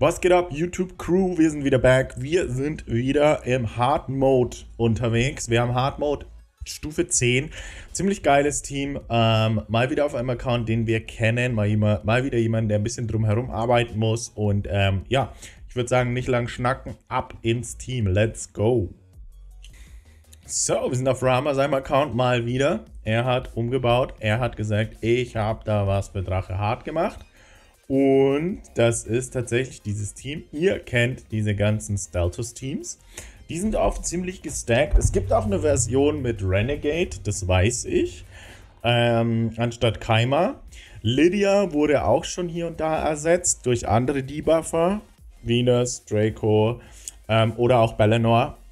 Was geht ab, YouTube Crew? Wir sind wieder back. Wir sind wieder im Hard Mode unterwegs. Wir haben Hard Mode Stufe 10. Ziemlich geiles Team. Ähm, mal wieder auf einem Account, den wir kennen. Mal, immer, mal wieder jemand, der ein bisschen drumherum arbeiten muss. Und ähm, ja, ich würde sagen, nicht lang schnacken. Ab ins Team. Let's go. So, wir sind auf Rama seinem Account mal wieder. Er hat umgebaut. Er hat gesagt, ich habe da was für Drache hart gemacht. Und das ist tatsächlich dieses Team. Ihr kennt diese ganzen Steltus-Teams. Die sind oft ziemlich gestackt. Es gibt auch eine Version mit Renegade, das weiß ich. Ähm, anstatt Keimer. Lydia wurde auch schon hier und da ersetzt durch andere Debuffer. Venus, Draco ähm, oder auch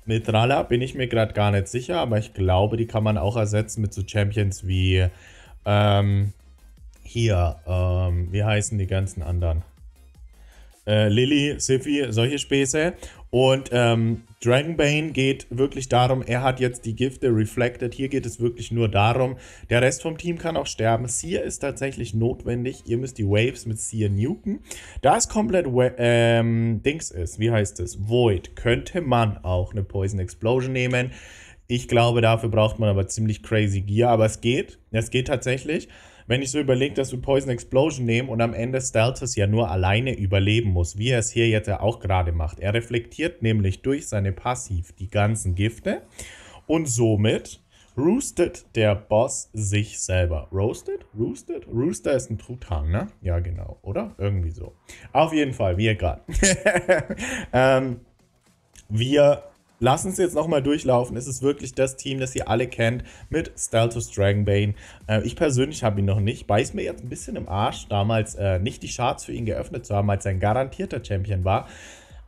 Mit Rala bin ich mir gerade gar nicht sicher, aber ich glaube, die kann man auch ersetzen mit so Champions wie ähm, hier, ähm, wie heißen die ganzen anderen? Äh, Lilly, Siffy, solche Späße. Und ähm, Dragonbane geht wirklich darum, er hat jetzt die Gifte reflected. Hier geht es wirklich nur darum. Der Rest vom Team kann auch sterben. Seer ist tatsächlich notwendig. Ihr müsst die Waves mit Seer nuken. Da es komplett ähm, Dings ist, wie heißt es? Void, könnte man auch eine Poison Explosion nehmen. Ich glaube, dafür braucht man aber ziemlich crazy Gear. Aber es geht. Es geht tatsächlich. Wenn ich so überlege, dass wir Poison Explosion nehmen und am Ende Stealthus ja nur alleine überleben muss, wie er es hier jetzt auch gerade macht. Er reflektiert nämlich durch seine Passiv die ganzen Gifte und somit roostet der Boss sich selber. Roasted? Roosted? Rooster ist ein Truthahn, ne? Ja, genau, oder? Irgendwie so. Auf jeden Fall, wir gerade. ähm, wir Lass uns jetzt nochmal durchlaufen. Es ist wirklich das Team, das ihr alle kennt, mit Steltus Dragonbane. Äh, ich persönlich habe ihn noch nicht. Beiß mir jetzt ein bisschen im Arsch, damals äh, nicht die Charts für ihn geöffnet zu haben, als sein garantierter Champion war.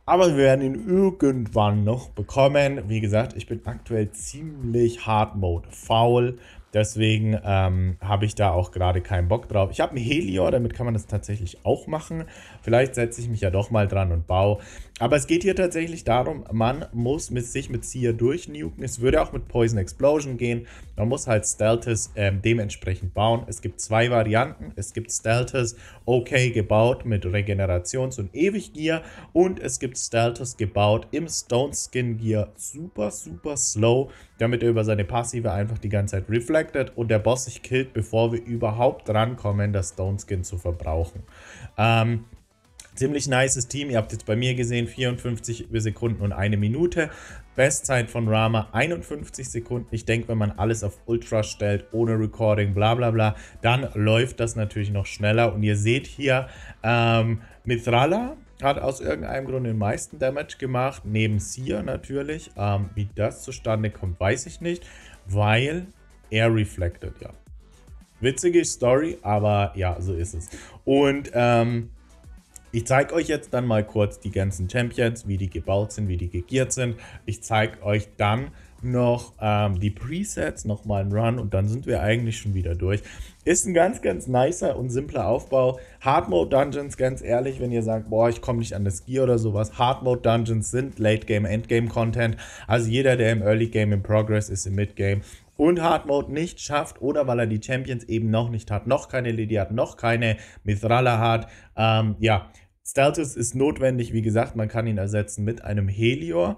Aber wir werden ihn irgendwann noch bekommen. Wie gesagt, ich bin aktuell ziemlich Hard Mode faul. Deswegen ähm, habe ich da auch gerade keinen Bock drauf. Ich habe einen Helior, damit kann man das tatsächlich auch machen. Vielleicht setze ich mich ja doch mal dran und baue. Aber es geht hier tatsächlich darum, man muss mit sich mit Seer durchnuken. Es würde auch mit Poison Explosion gehen. Man muss halt Steltes ähm, dementsprechend bauen. Es gibt zwei Varianten. Es gibt Steltes okay gebaut mit Regenerations- und Ewiggear. Und es gibt Steltes gebaut im Stone Skin Gear super, super slow damit er über seine Passive einfach die ganze Zeit reflected und der Boss sich killt, bevor wir überhaupt rankommen, das Stone Skin zu verbrauchen. Ähm, ziemlich nice Team. Ihr habt jetzt bei mir gesehen 54 Sekunden und eine Minute. Bestzeit von Rama 51 Sekunden. Ich denke, wenn man alles auf Ultra stellt, ohne Recording, bla bla bla, dann läuft das natürlich noch schneller. Und ihr seht hier ähm, Mithrala hat aus irgendeinem Grund den meisten Damage gemacht, neben Seer natürlich. Ähm, wie das zustande kommt, weiß ich nicht, weil er reflected, ja. Witzige Story, aber ja, so ist es. Und ähm, ich zeige euch jetzt dann mal kurz die ganzen Champions, wie die gebaut sind, wie die gegiert sind. Ich zeige euch dann noch ähm, die Presets, nochmal ein Run und dann sind wir eigentlich schon wieder durch. Ist ein ganz, ganz nicer und simpler Aufbau. Hard Mode Dungeons, ganz ehrlich, wenn ihr sagt, boah, ich komme nicht an das Gear oder sowas. Hard Mode Dungeons sind Late Game, Endgame Content. Also jeder, der im Early Game in Progress ist, im Mid Game und Hard Mode nicht schafft oder weil er die Champions eben noch nicht hat, noch keine Lydia hat, noch keine Mithrala hat, ähm, ja. Stealthus ist notwendig, wie gesagt, man kann ihn ersetzen mit einem Helior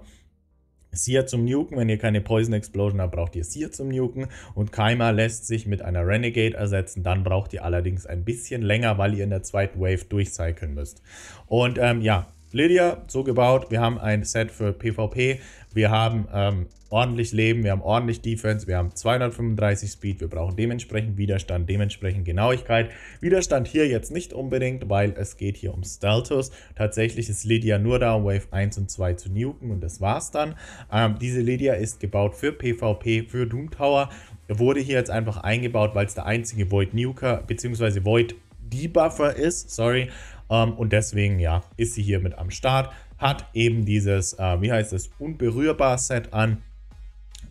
Seer zum Nuken. Wenn ihr keine Poison Explosion habt, braucht ihr Seer zum Nuken. Und Keimer lässt sich mit einer Renegade ersetzen. Dann braucht ihr allerdings ein bisschen länger, weil ihr in der zweiten Wave durchcyclen müsst. Und ähm, ja, Lydia so gebaut. Wir haben ein Set für PvP. Wir haben ähm, ordentlich Leben, wir haben ordentlich Defense, wir haben 235 Speed, wir brauchen dementsprechend Widerstand, dementsprechend Genauigkeit. Widerstand hier jetzt nicht unbedingt, weil es geht hier um Stealthus. Tatsächlich ist Lydia nur da, um Wave 1 und 2 zu nuken und das war's dann. Ähm, diese Lydia ist gebaut für PvP, für Doom Tower, wurde hier jetzt einfach eingebaut, weil es der einzige Void Nuker bzw. Void Debuffer ist, sorry. Ähm, und deswegen, ja, ist sie hier mit am Start hat eben dieses, äh, wie heißt es, Unberührbar-Set an.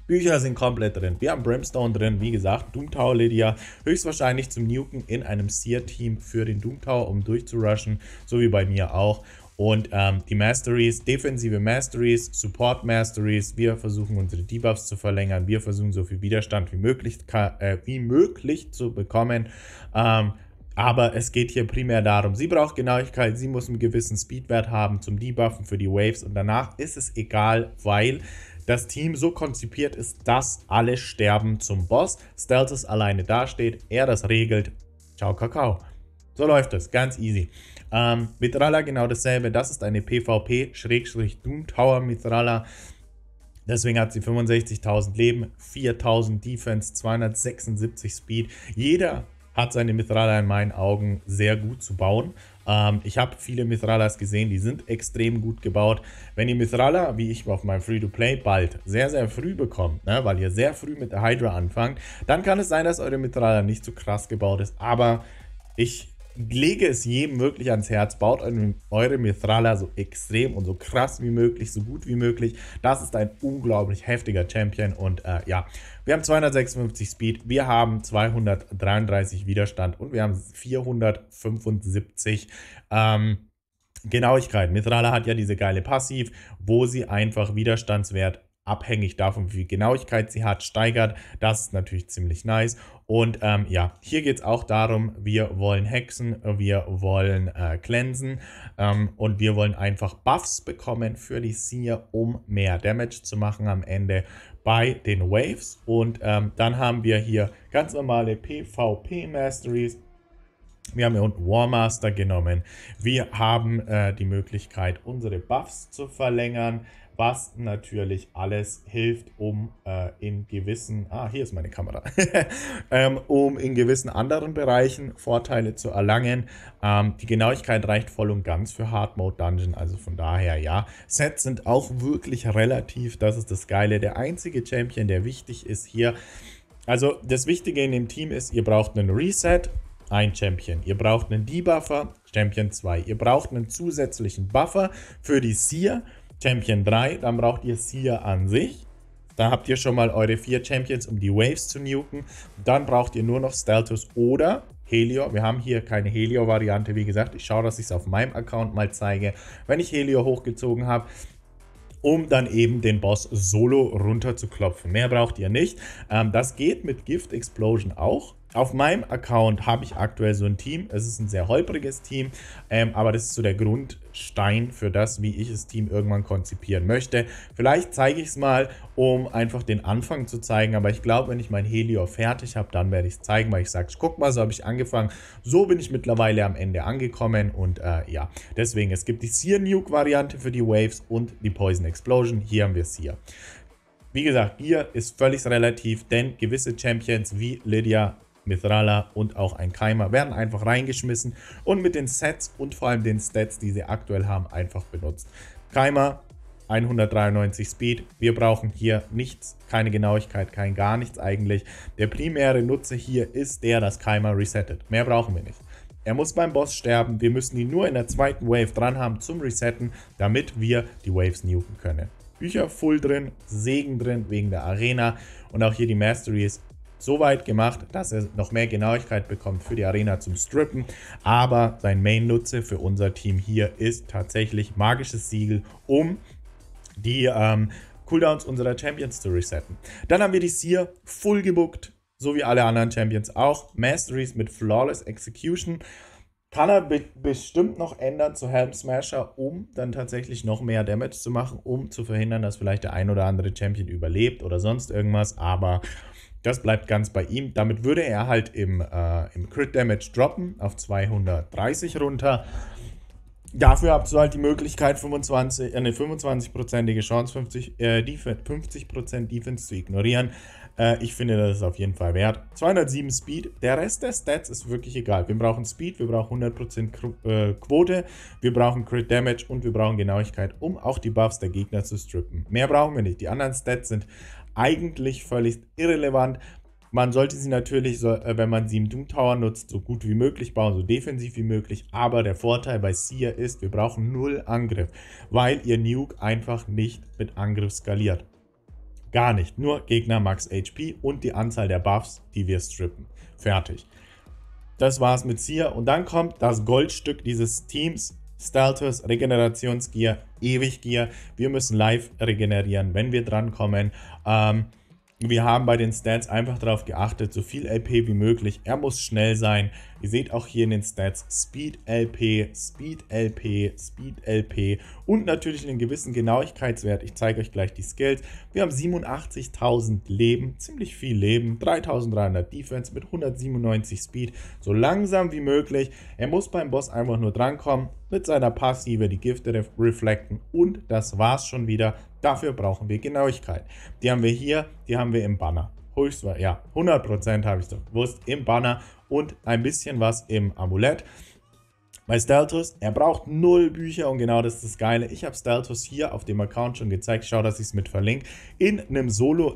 Bücher sind komplett drin. Wir haben Brimstone drin, wie gesagt, Doomtower Lydia, höchstwahrscheinlich zum Nuken in einem Seer-Team für den Doomtower, um durchzurushen, so wie bei mir auch. Und ähm, die Masteries, defensive Masteries, Support Masteries, wir versuchen unsere Debuffs zu verlängern, wir versuchen so viel Widerstand wie möglich, äh, wie möglich zu bekommen. Ähm, aber es geht hier primär darum, sie braucht Genauigkeit, sie muss einen gewissen Speedwert haben zum Debuffen für die Waves und danach ist es egal, weil das Team so konzipiert ist, dass alle sterben zum Boss, Steltis alleine dasteht, er das regelt. Ciao, Kakao. So läuft es, ganz easy. Ähm, Mithrala genau dasselbe, das ist eine PvP-Doom Tower Mithrala. Deswegen hat sie 65.000 Leben, 4.000 Defense, 276 Speed. Jeder hat seine Mithrala in meinen Augen sehr gut zu bauen. Ähm, ich habe viele Mithralas gesehen, die sind extrem gut gebaut. Wenn ihr Mithrala, wie ich auf meinem Free-to-Play, bald sehr, sehr früh bekommt, ne, weil ihr sehr früh mit der Hydra anfangt, dann kann es sein, dass eure Mithrala nicht so krass gebaut ist. Aber ich lege es jedem wirklich ans Herz, baut eure Mithrala so extrem und so krass wie möglich, so gut wie möglich. Das ist ein unglaublich heftiger Champion und äh, ja, wir haben 256 Speed, wir haben 233 Widerstand und wir haben 475 ähm, Genauigkeit. Mithrala hat ja diese geile Passiv, wo sie einfach Widerstandswert abhängig davon, wie viel Genauigkeit sie hat, steigert. Das ist natürlich ziemlich nice. Und ähm, ja, hier geht es auch darum, wir wollen hexen, wir wollen äh, cleansen ähm, und wir wollen einfach Buffs bekommen für die Seer, um mehr Damage zu machen am Ende bei den Waves. Und ähm, dann haben wir hier ganz normale PvP-Masteries. Wir haben hier unten Warmaster genommen. Wir haben äh, die Möglichkeit, unsere Buffs zu verlängern was natürlich alles hilft, um äh, in gewissen, ah, hier ist meine Kamera, ähm, um in gewissen anderen Bereichen Vorteile zu erlangen. Ähm, die Genauigkeit reicht voll und ganz für Hard Mode Dungeon, also von daher ja. Sets sind auch wirklich relativ, das ist das Geile. Der einzige Champion, der wichtig ist hier, also das Wichtige in dem Team ist, ihr braucht einen Reset, ein Champion. Ihr braucht einen Debuffer, Champion 2. Ihr braucht einen zusätzlichen Buffer für die Seer Champion 3, dann braucht ihr Seer an sich. Da habt ihr schon mal eure vier Champions, um die Waves zu nuken. Dann braucht ihr nur noch Stealthus oder Helio. Wir haben hier keine Helio-Variante, wie gesagt. Ich schaue, dass ich es auf meinem Account mal zeige, wenn ich Helio hochgezogen habe um dann eben den Boss solo runterzuklopfen. Mehr braucht ihr nicht. Ähm, das geht mit Gift Explosion auch. Auf meinem Account habe ich aktuell so ein Team. Es ist ein sehr holpriges Team, ähm, aber das ist so der Grundstein für das, wie ich das Team irgendwann konzipieren möchte. Vielleicht zeige ich es mal, um einfach den Anfang zu zeigen, aber ich glaube, wenn ich mein Helio fertig habe, dann werde ich es zeigen, weil ich sage, guck mal, so habe ich angefangen. So bin ich mittlerweile am Ende angekommen und äh, ja, deswegen, es gibt die Sear Nuke Variante für die Waves und die Poison Explosion. Hier haben wir es hier. Wie gesagt, hier ist völlig relativ, denn gewisse Champions wie Lydia Mithrala und auch ein Keimer werden einfach reingeschmissen und mit den Sets und vor allem den Stats, die sie aktuell haben, einfach benutzt. Keimer 193 Speed. Wir brauchen hier nichts, keine Genauigkeit, kein gar nichts eigentlich. Der primäre Nutzer hier ist der, dass Keimer resettet. Mehr brauchen wir nicht. Er muss beim Boss sterben. Wir müssen ihn nur in der zweiten Wave dran haben zum Resetten, damit wir die Waves nuken können. Bücher voll drin, Segen drin wegen der Arena und auch hier die Mastery ist so weit gemacht, dass er noch mehr Genauigkeit bekommt für die Arena zum Strippen. Aber sein Main-Nutze für unser Team hier ist tatsächlich magisches Siegel, um die ähm, Cooldowns unserer Champions zu resetten. Dann haben wir die Seer full gebuckt, so wie alle anderen Champions auch. Masteries mit Flawless Execution. Kann er be bestimmt noch ändern zu Helm Smasher, um dann tatsächlich noch mehr Damage zu machen, um zu verhindern, dass vielleicht der ein oder andere Champion überlebt oder sonst irgendwas. Aber das bleibt ganz bei ihm. Damit würde er halt im, äh, im Crit Damage droppen auf 230 runter. Dafür habt ihr halt die Möglichkeit, 25, eine 25-prozentige Chance, 50, äh, 50% Defense zu ignorieren. Äh, ich finde, das ist auf jeden Fall wert. 207 Speed, der Rest der Stats ist wirklich egal. Wir brauchen Speed, wir brauchen 100% äh, Quote, wir brauchen Crit Damage und wir brauchen Genauigkeit, um auch die Buffs der Gegner zu strippen. Mehr brauchen wir nicht. Die anderen Stats sind eigentlich völlig irrelevant. Man sollte sie natürlich, äh, wenn man sie im Doom Tower nutzt, so gut wie möglich bauen, so defensiv wie möglich. Aber der Vorteil bei Sia ist, wir brauchen null Angriff, weil ihr Nuke einfach nicht mit Angriff skaliert. Gar nicht. Nur Gegner Max HP und die Anzahl der Buffs, die wir strippen. Fertig. Das war's mit Sia. Und dann kommt das Goldstück dieses Teams, Staltus, Regenerationsgier, Ewiggier. Wir müssen live regenerieren, wenn wir drankommen. Ähm, wir haben bei den Stats einfach darauf geachtet, so viel LP wie möglich. Er muss schnell sein. Ihr seht auch hier in den Stats Speed LP, Speed LP, Speed LP und natürlich einen gewissen Genauigkeitswert. Ich zeige euch gleich die Skills. Wir haben 87.000 Leben, ziemlich viel Leben, 3.300 Defense mit 197 Speed, so langsam wie möglich. Er muss beim Boss einfach nur drankommen mit seiner Passive, die Gifte reflekten und das war's schon wieder. Dafür brauchen wir Genauigkeit. Die haben wir hier, die haben wir im Banner. Höchstwahr, ja, 100% habe ich doch gewusst, im Banner und ein bisschen was im Amulett. Bei Steltus, er braucht null Bücher und genau das ist das Geile. Ich habe Steltus hier auf dem Account schon gezeigt. Schau, dass ich es mit verlinke. In einem solo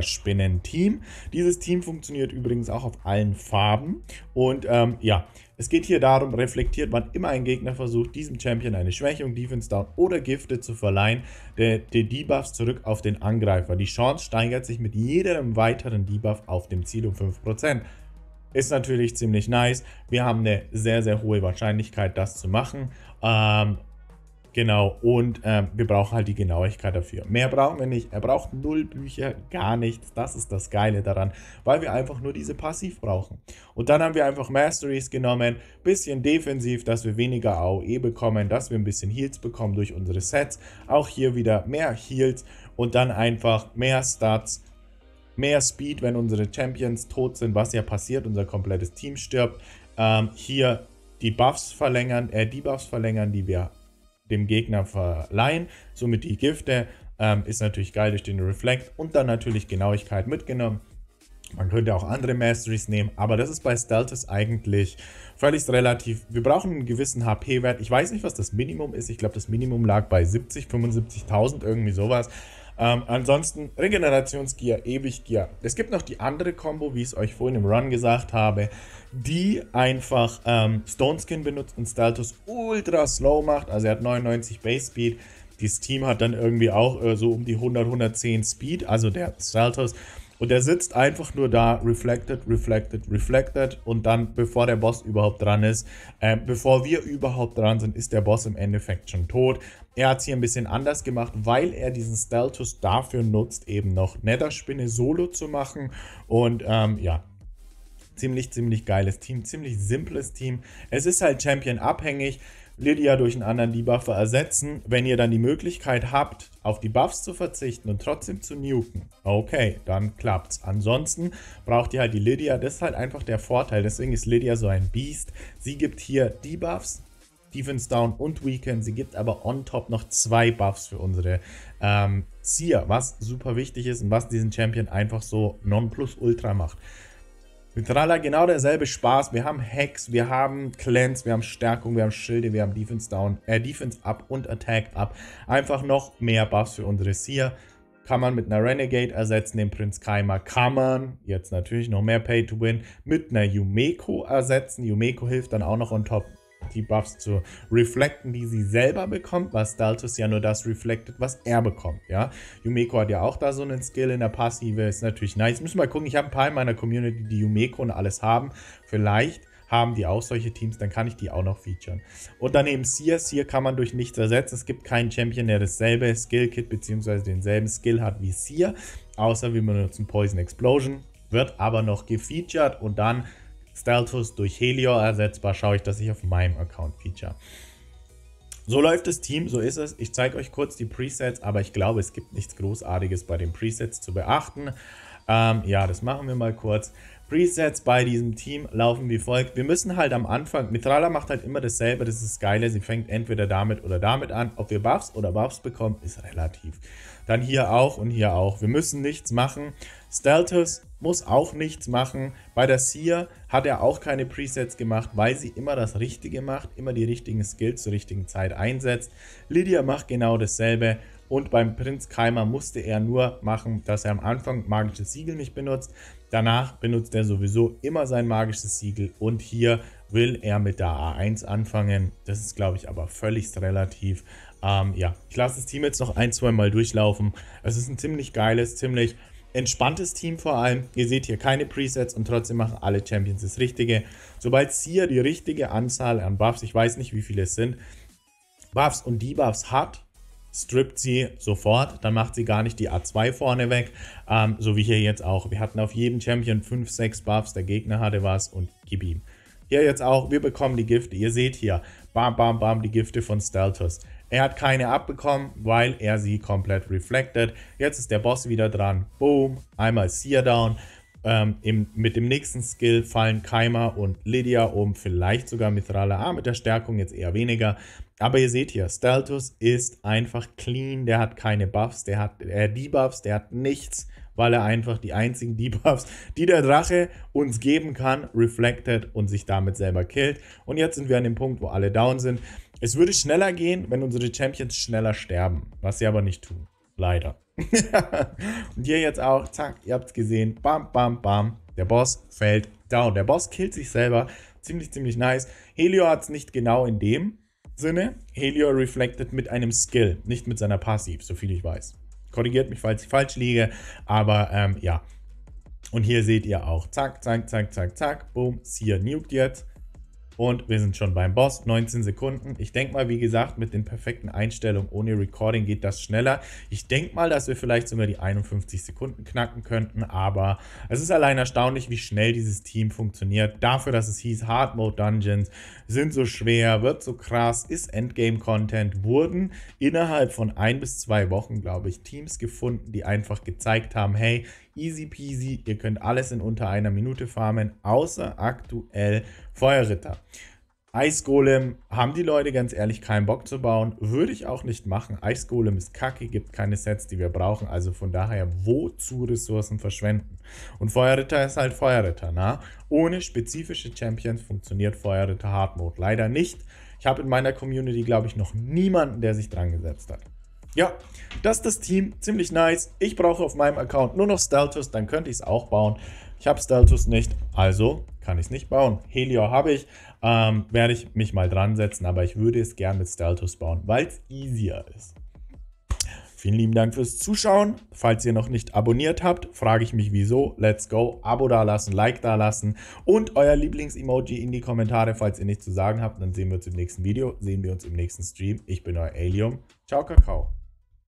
spinnen team Dieses Team funktioniert übrigens auch auf allen Farben. Und ähm, ja, es geht hier darum, reflektiert, man immer ein Gegner versucht, diesem Champion eine Schwächung, Defense Down oder Gifte zu verleihen, der, der Debuffs zurück auf den Angreifer. Die Chance steigert sich mit jedem weiteren Debuff auf dem Ziel um 5%. Ist natürlich ziemlich nice. Wir haben eine sehr, sehr hohe Wahrscheinlichkeit, das zu machen. Ähm, Genau, und ähm, wir brauchen halt die Genauigkeit dafür. Mehr brauchen wir nicht. Er braucht null Bücher, gar nichts. Das ist das Geile daran, weil wir einfach nur diese Passiv brauchen. Und dann haben wir einfach Masteries genommen, bisschen defensiv, dass wir weniger AOE bekommen, dass wir ein bisschen Heals bekommen durch unsere Sets. Auch hier wieder mehr Heals und dann einfach mehr Stats, mehr Speed, wenn unsere Champions tot sind, was ja passiert, unser komplettes Team stirbt. Ähm, hier die Buffs verlängern, äh, die Buffs verlängern, die wir dem Gegner verleihen. Somit die Gifte ähm, ist natürlich geil durch den Reflect und dann natürlich Genauigkeit mitgenommen. Man könnte auch andere Masteries nehmen, aber das ist bei Stealths eigentlich völlig relativ. Wir brauchen einen gewissen HP-Wert. Ich weiß nicht, was das Minimum ist. Ich glaube, das Minimum lag bei 70, 75.000, irgendwie sowas. Ähm, ansonsten Regenerationsgear, Ewiggear. Es gibt noch die andere Combo, wie ich es euch vorhin im Run gesagt habe, die einfach ähm, Stone Skin benutzt und Staltus ultra slow macht. Also er hat 99 Base Speed. Das Team hat dann irgendwie auch äh, so um die 100, 110 Speed. Also der Staltus und er sitzt einfach nur da, reflected, reflected, reflected. Und dann, bevor der Boss überhaupt dran ist, äh, bevor wir überhaupt dran sind, ist der Boss im Endeffekt schon tot. Er hat es hier ein bisschen anders gemacht, weil er diesen Steltus dafür nutzt, eben noch Netherspinne solo zu machen. Und ähm, ja, ziemlich, ziemlich geiles Team, ziemlich simples Team. Es ist halt Champion abhängig. Lydia durch einen anderen Debuffer ersetzen. Wenn ihr dann die Möglichkeit habt, auf die Buffs zu verzichten und trotzdem zu nuken, okay, dann klappt's. Ansonsten braucht ihr halt die Lydia. Das ist halt einfach der Vorteil. Deswegen ist Lydia so ein Beast. Sie gibt hier Debuffs, Defense Down und Weekend. Sie gibt aber on top noch zwei Buffs für unsere ähm, Seer, was super wichtig ist und was diesen Champion einfach so non plus ultra macht. Mit Tralla genau derselbe Spaß. Wir haben Hex, wir haben Clans, wir haben Stärkung, wir haben Schilde, wir haben Defense Down, äh, Defense Up und Attack Up. Einfach noch mehr Buffs für unsere Seer. Kann man mit einer Renegade ersetzen, den Prinz Keimer kann man, jetzt natürlich noch mehr Pay to Win, mit einer Yumeko ersetzen. Yumeko hilft dann auch noch on top die Buffs zu reflecten, die sie selber bekommt, was Daltus ja nur das reflected, was er bekommt, ja. Yumeko hat ja auch da so einen Skill in der Passive, ist natürlich nice. Müssen wir mal gucken, ich habe ein paar in meiner Community, die Yumeko und alles haben. Vielleicht haben die auch solche Teams, dann kann ich die auch noch featuren. Und daneben eben Seer. Seer kann man durch nichts ersetzen. Es gibt keinen Champion, der dasselbe Skill-Kit bzw. denselben Skill hat wie Seer, außer wir benutzen Poison Explosion. Wird aber noch gefeatured und dann Staltus durch Helior ersetzbar, schaue ich, dass ich auf meinem Account feature. So läuft das Team, so ist es. Ich zeige euch kurz die Presets, aber ich glaube, es gibt nichts Großartiges bei den Presets zu beachten. Ähm, ja, das machen wir mal kurz. Presets bei diesem Team laufen wie folgt. Wir müssen halt am Anfang, Mithrala macht halt immer dasselbe, das ist das Sie fängt entweder damit oder damit an. Ob wir Buffs oder Buffs bekommen, ist relativ. Dann hier auch und hier auch. Wir müssen nichts machen. Steltus muss auch nichts machen. Bei der Seer hat er auch keine Presets gemacht, weil sie immer das Richtige macht, immer die richtigen Skills zur richtigen Zeit einsetzt. Lydia macht genau dasselbe und beim Prinz Keimer musste er nur machen, dass er am Anfang magisches Siegel nicht benutzt. Danach benutzt er sowieso immer sein magisches Siegel und hier will er mit der A1 anfangen. Das ist, glaube ich, aber völlig relativ. Ähm, ja, ich lasse das Team jetzt noch ein, zwei Mal durchlaufen. Es ist ein ziemlich geiles, ziemlich entspanntes Team vor allem. Ihr seht hier keine Presets und trotzdem machen alle Champions das Richtige. Sobald es hier die richtige Anzahl an Buffs, ich weiß nicht wie viele es sind, Buffs und Debuffs hat, strippt sie sofort, dann macht sie gar nicht die A2 vorne weg, ähm, so wie hier jetzt auch. Wir hatten auf jedem Champion 5, 6 Buffs, der Gegner hatte was und gib ihm. Hier jetzt auch, wir bekommen die Gifte, ihr seht hier, bam, bam, bam, die Gifte von Steltos. Er hat keine abbekommen, weil er sie komplett reflected. Jetzt ist der Boss wieder dran. Boom, einmal Seer down. Ähm, im, mit dem nächsten Skill fallen Keimer und Lydia um, vielleicht sogar Mithrala A ah, mit der Stärkung, jetzt eher weniger. Aber ihr seht hier, Steltus ist einfach clean, der hat keine Buffs, der hat äh, Debuffs, der hat nichts, weil er einfach die einzigen Debuffs, die der Drache uns geben kann, reflected und sich damit selber killt. Und jetzt sind wir an dem Punkt, wo alle down sind. Es würde schneller gehen, wenn unsere Champions schneller sterben, was sie aber nicht tun. Leider. und hier jetzt auch, zack, ihr habt es gesehen, bam, bam, bam, der Boss fällt down. Der Boss killt sich selber, ziemlich, ziemlich nice. Helio hat es nicht genau in dem Sinne. Helio reflected mit einem Skill, nicht mit seiner Passiv, so viel ich weiß. Korrigiert mich, falls ich falsch liege, aber ähm, ja. Und hier seht ihr auch, zack, zack, zack, zack, zack, boom, Sia nuked jetzt. Und wir sind schon beim Boss, 19 Sekunden. Ich denke mal, wie gesagt, mit den perfekten Einstellungen ohne Recording geht das schneller. Ich denke mal, dass wir vielleicht sogar die 51 Sekunden knacken könnten, aber es ist allein erstaunlich, wie schnell dieses Team funktioniert. Dafür, dass es hieß, Hard Mode Dungeons sind so schwer, wird so krass, ist Endgame-Content, wurden innerhalb von ein bis zwei Wochen, glaube ich, Teams gefunden, die einfach gezeigt haben, hey, easy peasy, ihr könnt alles in unter einer Minute farmen, außer aktuell Feuerritter. Eisgolem haben die Leute ganz ehrlich keinen Bock zu bauen. Würde ich auch nicht machen. Eisgolem ist kacke, gibt keine Sets, die wir brauchen. Also von daher, wozu Ressourcen verschwenden? Und Feuerritter ist halt Feuerritter, na? Ohne spezifische Champions funktioniert Feuerritter Hard Mode leider nicht. Ich habe in meiner Community, glaube ich, noch niemanden, der sich dran gesetzt hat. Ja, das ist das Team. Ziemlich nice. Ich brauche auf meinem Account nur noch Steltus, dann könnte ich es auch bauen. Ich habe Steltus nicht, also kann ich es nicht bauen. Helio habe ich, ähm, werde ich mich mal dran setzen, aber ich würde es gern mit Steltus bauen, weil es easier ist. Vielen lieben Dank fürs Zuschauen. Falls ihr noch nicht abonniert habt, frage ich mich wieso. Let's go. Abo dalassen, Like dalassen und euer Lieblings-Emoji in die Kommentare, falls ihr nichts zu sagen habt. Dann sehen wir uns im nächsten Video, sehen wir uns im nächsten Stream. Ich bin euer Alium. Ciao, Kakao.